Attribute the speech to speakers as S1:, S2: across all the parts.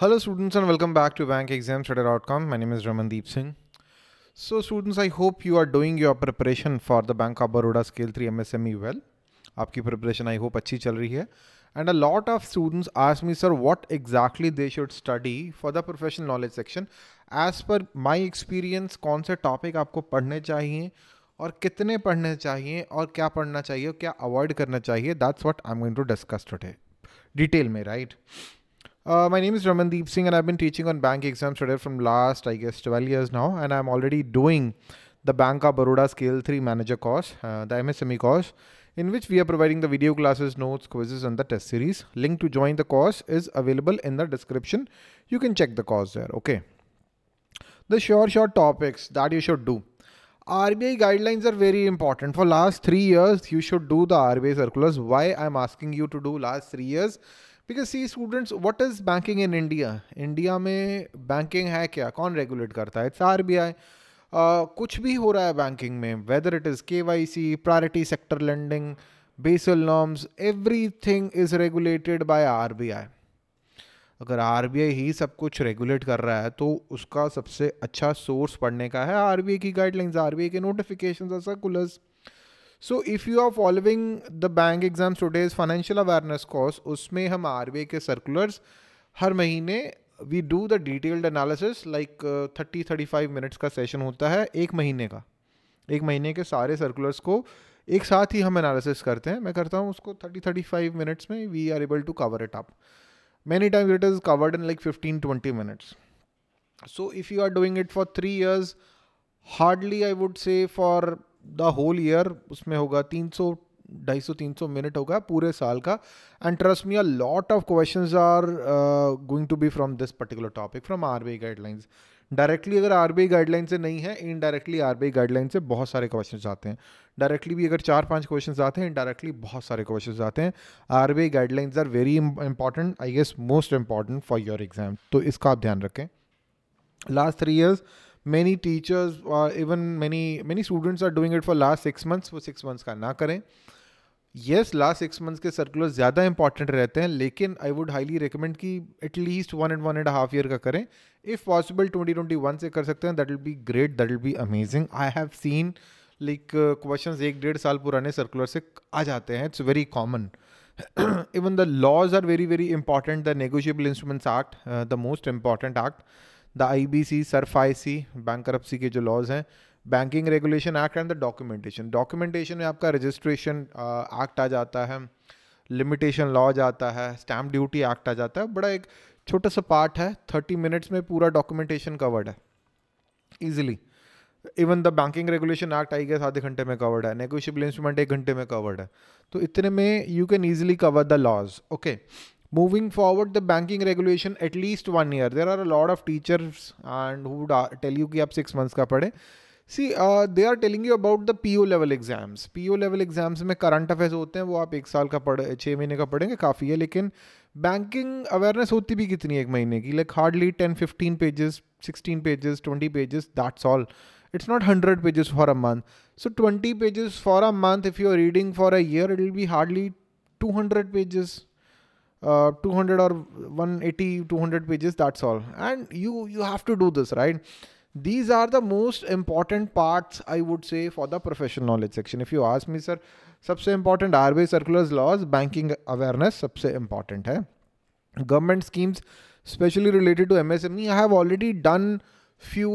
S1: Hello students and welcome back to bankexamstudy.com. My name is Ramandeep Singh. So students, I hope you are doing your preparation for the Bank of Baroda Scale 3 MSME well. आपकी preparation I hope अच्छी चल रही है. And a lot of students ask me, sir, what exactly they should study for the professional knowledge section. As per my experience, कौन से topic आपको पढ़ने चाहिए और कितने पढ़ने चाहिए और क्या पढ़ना चाहिए और क्या अवॉइड करना चाहिए that's what I am going to discuss today detail में right right? Uh, my name is Ramandeep Singh, and I've been teaching on bank exams today from last, I guess, 12 years now. And I'm already doing the Bank of Baroda Scale 3 Manager course, uh, the MSME course, in which we are providing the video classes, notes, quizzes, and the test series. Link to join the course is available in the description. You can check the course there. Okay. The short, short topics that you should do. RBI guidelines are very important. For last three years, you should do the RBI circulars. Why I'm asking you to do last three years because see students what is banking in India India में banking है क्या कौन regulate करता है it's are B आई कुछ भी हो रहा है बैंकिंग में whether it is K Y C priority sector lending Basel norms everything is regulated by R B I अगर आर बी आई ही सब कुछ रेगुलेट कर रहा है तो उसका सबसे अच्छा सोर्स पढ़ने का है आर बी आई की गाइडलाइंस आर बी आई के notification circulars so if you are following the bank exams today's financial awareness course उसमें हम आर के सर्कुलर्स हर महीने we do the detailed analysis like thirty thirty five minutes का session होता है एक महीने का एक महीने के सारे सर्कुलर्स को एक साथ ही हम एनालिसिस करते हैं मैं करता हूँ उसको थर्टी थर्टी फाइव मिनट्स में we are able to cover it up many time it is covered in like fifteen twenty minutes so if you are doing it for three years hardly I would say for the whole year उसमें होगा तीन सौ ढाई सौ तीन सौ minute होगा पूरे साल का and trust me a lot of question are going to be from this particular topic from R B guidelines directly अगर आर बी गाइडलाइन से नहीं है इनडायरेक्टली आर बी गाइडलाइन से बहुत सारे क्वेश्चन आते हैं डायरेक्टली भी अगर चार पांच क्वेश्चन आते हैं इनडायरेक्टली बहुत सारे क्वेश्चन आते हैं R B guidelines are very important I guess most important for your exam तो इसका आप ध्यान रखें last three years many teachers or uh, even many many students are doing it for last six months वो six months का ना करें yes last six months के सर्कुलर ज़्यादा इंपॉर्टेंट रहते हैं लेकिन आई वुड हाईली रिकमेंड कि at least one and one and half year का करें if possible twenty twenty one से कर सकते हैं that will be great that will be amazing I have seen like question एक डेढ़ साल पुराने सर्कुलर से आ जाते हैं it's very common even the laws are very very important the negotiable instruments act the most important act the IBC सर्फ bank bankruptcy के जो लॉज हैं banking regulation act and the documentation documentation में आपका रजिस्ट्रेशन एक्ट आ जाता है limitation law जाता है स्टैम्प ड्यूटी एक्ट आ जाता है बड़ा एक छोटा सा पार्ट है थर्टी मिनट्स में पूरा डॉक्यूमेंटेशन कवर्ड है easily even the banking regulation act आई गया आधे घंटे में कवर्ड है नेगोशियबल इंस्ट्रूमेंट एक घंटे में कवर्ड है तो इतने में you can easily cover the laws okay moving forward the banking regulation at least one year there are a lot of teachers and who would uh, tell you ki aap 6 months ka padhe see uh, they are telling you about the po level exams po level exams mein current affairs hote hain wo aap 1 saal ka padh 6 mahine ka padhenge kafi hai lekin banking awareness hoti bhi kitni hai 1 mahine ki like hardly 10 15 pages 16 pages 20 pages that's all it's not 100 pages for a month so 20 pages for a month if you are reading for a year it will be hardly 200 pages uh, 200 or 180 200 pages that's all and you you have to do this right these are the most important parts i would say for the professional knowledge section if you ask me sir सबसे important RBI circulars laws banking awareness सबसे important है government schemes specially related to MSME I have already done few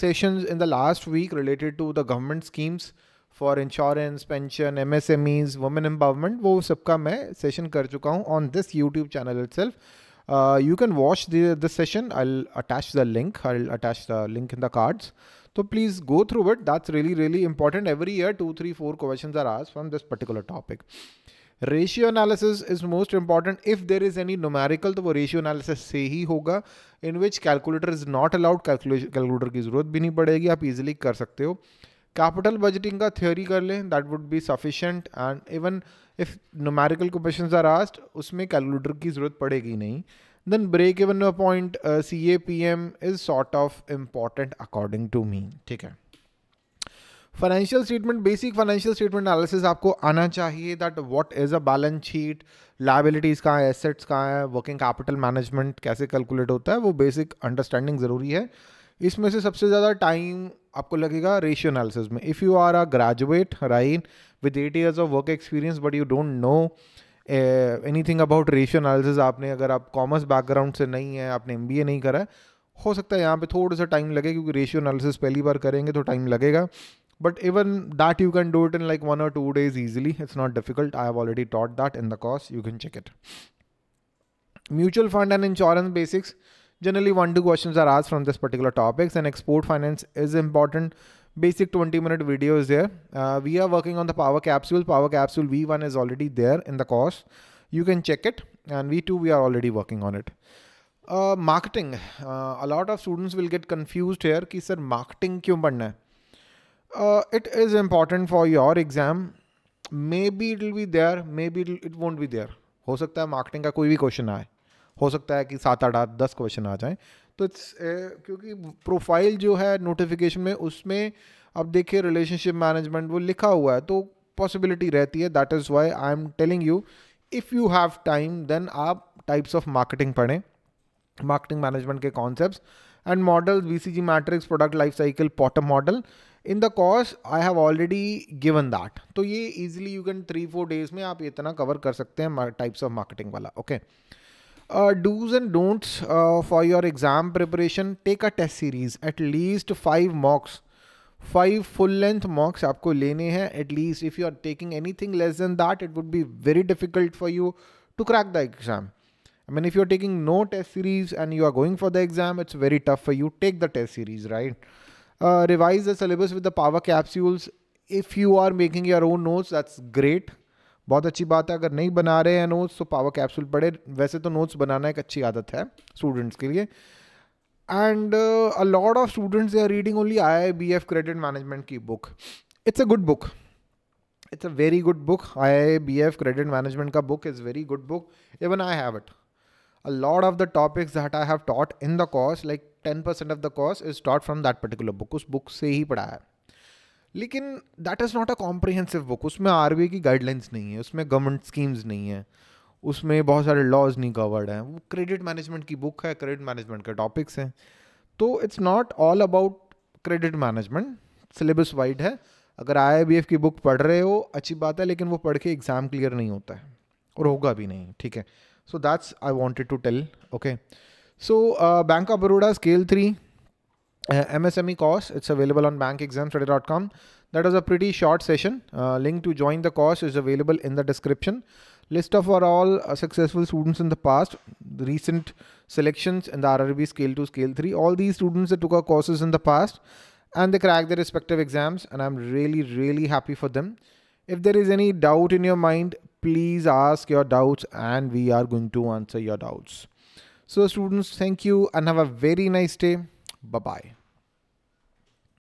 S1: sessions in the last week related to the government schemes for insurance pension M S M Es women empowerment वो सबका मैं session कर चुका हूँ on this YouTube channel itself you can watch the session I attach the link I attach the link in the cards तो please go through it that's really really important every year two three four question are आज from this particular topic ratio analysis is most important if there is any numerical तो वो ratio analysis से ही होगा in which calculator is not allowed calculator की जरूरत भी नहीं पड़ेगी आप इजिली कर सकते हो कैपिटल बजटिंग का थ्योरी कर लें that would be sufficient and even if numerical question are asked उसमें कैलकुलेटर की जरूरत पड़ेगी नहीं then break even a point C A P M is sort of important according to me ठीक है financial statement basic financial statement analysis आपको आना चाहिए that what is a balance sheet liabilities कहाँ है एसेट्स कहाँ है वर्किंग कैपिटल मैनेजमेंट कैसे कैलकुलेट होता है वो बेसिक अंडरस्टैंडिंग जरूरी है इसमें से सबसे ज़्यादा टाइम आपको लगेगा रेशियो एनालिसिस में if you are a graduate right with eight years of work experience but you don't know anything about ratio analysis आपने अगर आप कॉमर्स बैकग्राउंड से नहीं है आपने एम बी ए नहीं करा हो सकता है यहाँ पर थोड़ा सा टाइम लगे क्योंकि रेशियो एनालिसिस पहली बार करेंगे तो टाइम लगेगा but even that you can do it in like one और two days easily it's not difficult I have already taught that in the course you can check it mutual fund and insurance basics generally one two questions are asked from this particular topics and export finance is important basic 20 minute video is there uh, we are working on the power capsule power capsule v1 is already there in the course you can check it and v2 we are already working on it uh, marketing uh, a lot of students will get confused here ki sir marketing kyun padhna hai uh, it is important for your exam maybe it will be there maybe it won't be there हो सकता है marketing का कोई भी question आए हो सकता है कि सात आठ आठ दस क्वेश्चन आ जाएं तो इट्स uh, क्योंकि प्रोफाइल जो है नोटिफिकेशन में उसमें अब देखिए रिलेशनशिप मैनेजमेंट वो लिखा हुआ है तो पॉसिबिलिटी रहती है that is why I am telling you if you have time then आप टाइप्स ऑफ मार्केटिंग पढ़ें मार्केटिंग मैनेजमेंट के concept and model B C G matrix product life cycle Porter model in the course I have already given that तो ये easily you can three four days में आप इतना कवर कर सकते हैं टाइप्स ऑफ मार्केटिंग वाला okay okay? uh, do's and don'ts uh, for your exam preparation take a test series at least five mocks five full length mocks आपको लेने हैं at least if you are taking anything less than that it would be very difficult for you to crack the exam I mean if you're taking no test series and you are going for the exam it's very tough for you take the test series right uh, revise the syllabus with the power capsules if you are making your own notes that's great बहुत अच्छी बात है अगर नहीं बना रहे हैं notes तो पावर कैप्सूल पढ़े वैसे तो नोट्स बनाना एक अच्छी आदत है स्टूडेंट्स के लिए and a lot of students are reading only I I B F credit management की book it's a good book it's a very good book I I B F credit management का book is very good book even I have it a lot of the topics that I have taught in the course like ten percent of the course is taught from that particular book उस book से ही पढ़ा है लेकिन that is not a comprehensive book उसमें R की guidelines नहीं है उसमें गवर्नमेंट स्कीम्स नहीं है उसमें बहुत सारे लॉज नहीं कवर्ड हैं वो क्रेडिट मैनेजमेंट की बुक है क्रेडिट मैनेजमेंट के टॉपिक्स हैं तो it's not all about credit management syllabus wide है अगर आई की बुक पढ़ रहे हो अच्छी बात है लेकिन वो पढ़ के एग्ज़ाम क्लियर नहीं होता है और होगा भी नहीं ठीक है so that's I wanted to tell okay so bank of Baroda scale three uh, MSME course. It's available on bankexamstudy.com. That was a pretty short session. Uh, link to join the course is available in the description. List of our all uh, successful students in the past, the recent selections in the RRB Scale 2, Scale 3. All these students that took our courses in the past and they cracked their respective exams and I'm really, really happy for them. If there is any doubt in your mind, please ask your doubts and we are going to answer your doubts. So students, thank you and have a very nice day. Bye bye.